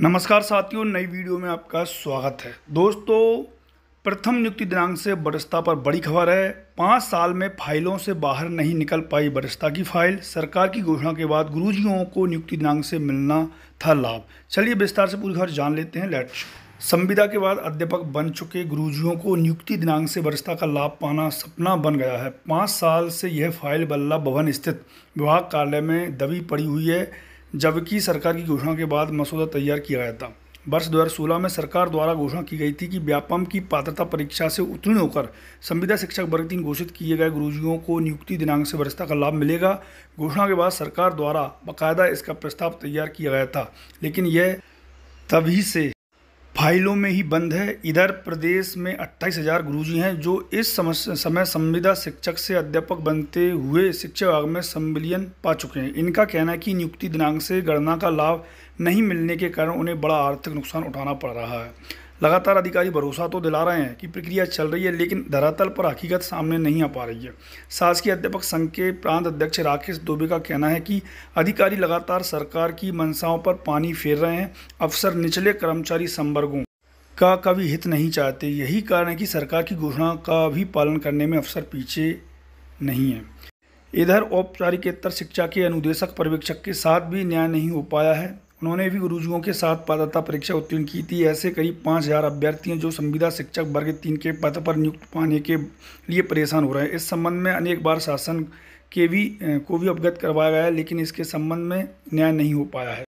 नमस्कार साथियों नई वीडियो में आपका स्वागत है दोस्तों प्रथम नियुक्ति दिनांक से बरसता पर बड़ी खबर है पाँच साल में फाइलों से बाहर नहीं निकल पाई बरसता की फाइल सरकार की घोषणा के बाद गुरुजियों को नियुक्ति दिनांक से मिलना था लाभ चलिए विस्तार से पूरी खबर जान लेते हैं लेट्स संविदा के बाद अध्यापक बन चुके गुरुजियों को नियुक्ति दिनांक से वरिष्ठता का लाभ पाना सपना बन गया है पाँच साल से यह फाइल बल्ला भवन स्थित विभाग कार्यालय में दबी पड़ी हुई है जबकि सरकार की घोषणा के बाद मसौदा तैयार किया गया था वर्ष 2016 में सरकार द्वारा घोषणा की गई थी कि व्यापम की पात्रता परीक्षा से उत्तीर्ण होकर संविदा शिक्षक वर्ग तीन घोषित किए गए गुरुजियों को नियुक्ति दिनांक से वरिष्ठता का लाभ मिलेगा घोषणा के बाद सरकार द्वारा बाकायदा इसका प्रस्ताव तैयार किया गया था लेकिन यह तभी से फाइलों में ही बंद है इधर प्रदेश में अट्ठाईस हज़ार गुरु हैं जो इस समय संविदा शिक्षक से अध्यापक बनते हुए शिक्षा विभाग में संविलियन पा चुके हैं इनका कहना है कि नियुक्ति दिनांक से गणना का लाभ नहीं मिलने के कारण उन्हें बड़ा आर्थिक नुकसान उठाना पड़ रहा है लगातार अधिकारी भरोसा तो दिला रहे हैं कि प्रक्रिया चल रही है लेकिन धरातल पर हकीकत सामने नहीं आ पा रही है शासकीय अध्यापक संघ के प्रांत अध्यक्ष राकेश दुबे का कहना है कि अधिकारी लगातार सरकार की मंशाओं पर पानी फेर रहे हैं अफसर निचले कर्मचारी संवर्गों का कभी हित नहीं चाहते यही कारण है कि सरकार की घोषणा का भी पालन करने में अफसर पीछे नहीं है इधर औपचारिकेतर शिक्षा के अनुदेशक पर्यवेक्षक के साथ भी न्याय नहीं हो पाया है उन्होंने भी गुरुजुओं के साथ पात्रता परीक्षा उत्तीर्ण की थी ऐसे करीब पाँच हज़ार अभ्यर्थी हैं जो संविदा शिक्षक वर्ग तीन के पद पर नियुक्त पाने के लिए परेशान हो रहे हैं इस संबंध में अनेक बार शासन के भी को भी अवगत करवाया गया है लेकिन इसके संबंध में न्याय नहीं हो पाया है